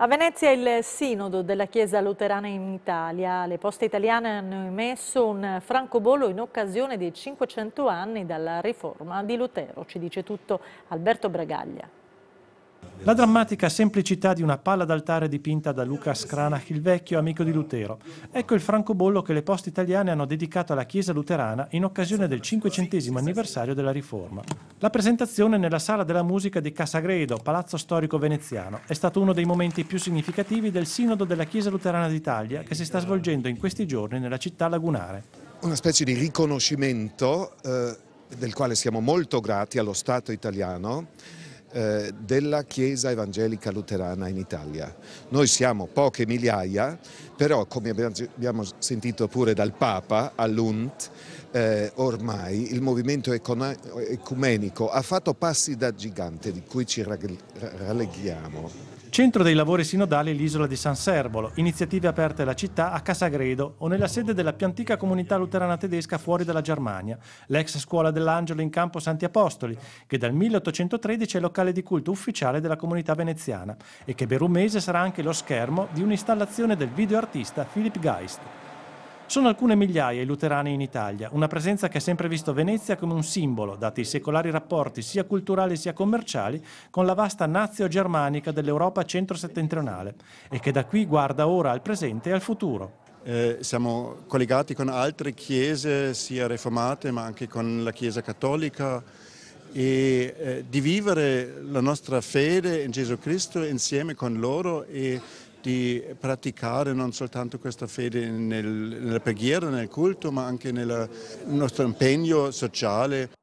A Venezia il sinodo della Chiesa Luterana in Italia. Le poste italiane hanno emesso un francobollo in occasione dei 500 anni dalla riforma di Lutero. Ci dice tutto Alberto Bragaglia. La drammatica semplicità di una palla d'altare dipinta da Lucas Cranach, il Vecchio, amico di Lutero. Ecco il francobollo che le poste italiane hanno dedicato alla Chiesa luterana in occasione del 500 anniversario della Riforma. La presentazione nella Sala della Musica di Casagredo, palazzo storico veneziano, è stato uno dei momenti più significativi del Sinodo della Chiesa luterana d'Italia che si sta svolgendo in questi giorni nella città lagunare. Una specie di riconoscimento eh, del quale siamo molto grati allo Stato italiano eh, della Chiesa Evangelica Luterana in Italia. Noi siamo poche migliaia, però come abbiamo sentito pure dal Papa all'UNT, eh, ormai il movimento ecumenico ha fatto passi da gigante di cui ci ralleghiamo. Centro dei lavori sinodali l'isola di San Servolo, iniziative aperte alla città a Casagredo o nella sede della più antica comunità luterana tedesca fuori dalla Germania, l'ex scuola dell'Angelo in campo Santi Apostoli, che dal 1813 è locale di culto ufficiale della comunità veneziana e che per un mese sarà anche lo schermo di un'installazione del videoartista Philip Geist. Sono alcune migliaia i luterani in Italia, una presenza che ha sempre visto Venezia come un simbolo, dati i secolari rapporti sia culturali sia commerciali con la vasta nazio germanica dell'Europa centro-settentrionale e che da qui guarda ora al presente e al futuro. Eh, siamo collegati con altre chiese, sia reformate ma anche con la Chiesa cattolica e eh, di vivere la nostra fede in Gesù Cristo insieme con loro e di praticare non soltanto questa fede nel, nella preghiera, nel culto, ma anche nel nostro impegno sociale.